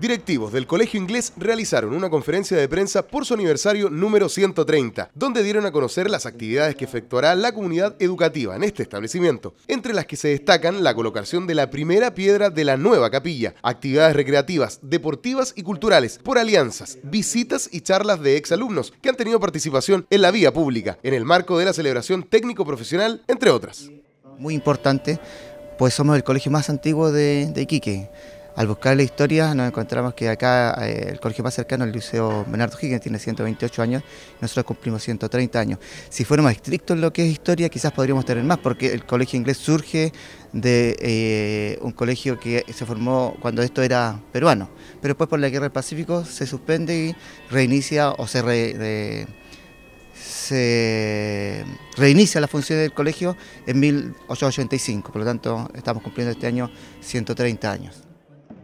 Directivos del Colegio Inglés realizaron una conferencia de prensa por su aniversario número 130, donde dieron a conocer las actividades que efectuará la comunidad educativa en este establecimiento, entre las que se destacan la colocación de la primera piedra de la nueva capilla, actividades recreativas, deportivas y culturales, por alianzas, visitas y charlas de exalumnos que han tenido participación en la vía pública, en el marco de la celebración técnico-profesional, entre otras. Muy importante, pues somos el colegio más antiguo de, Iquique al buscar la historia nos encontramos que acá eh, el colegio más cercano, el Liceo Bernardo Higgins, tiene 128 años, y nosotros cumplimos 130 años. Si fuéramos estrictos en lo que es historia, quizás podríamos tener más, porque el colegio inglés surge de eh, un colegio que se formó cuando esto era peruano, pero después por la Guerra del Pacífico se suspende y reinicia o se... se reinicia la función del colegio en 1885, por lo tanto estamos cumpliendo este año 130 años.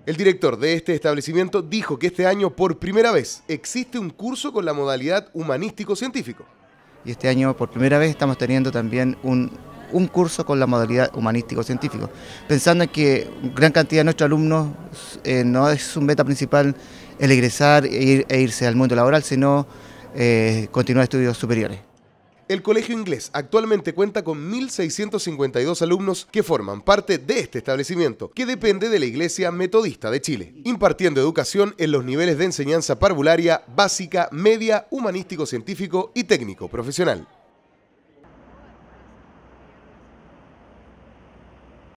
El director de este establecimiento dijo que este año por primera vez existe un curso con la modalidad humanístico-científico. Y este año por primera vez estamos teniendo también un, curso con la modalidad humanístico-científico, pensando en que gran cantidad de nuestros alumnos eh, no es su meta principal el egresar e, e, irse al mundo laboral, sino eh, continuar estudios superiores. El Colegio Inglés actualmente cuenta con 1.652 alumnos que forman parte de este establecimiento, que depende de la Iglesia Metodista de Chile, impartiendo educación en los niveles de enseñanza parvularia, básica, media, humanístico-científico y técnico-profesional.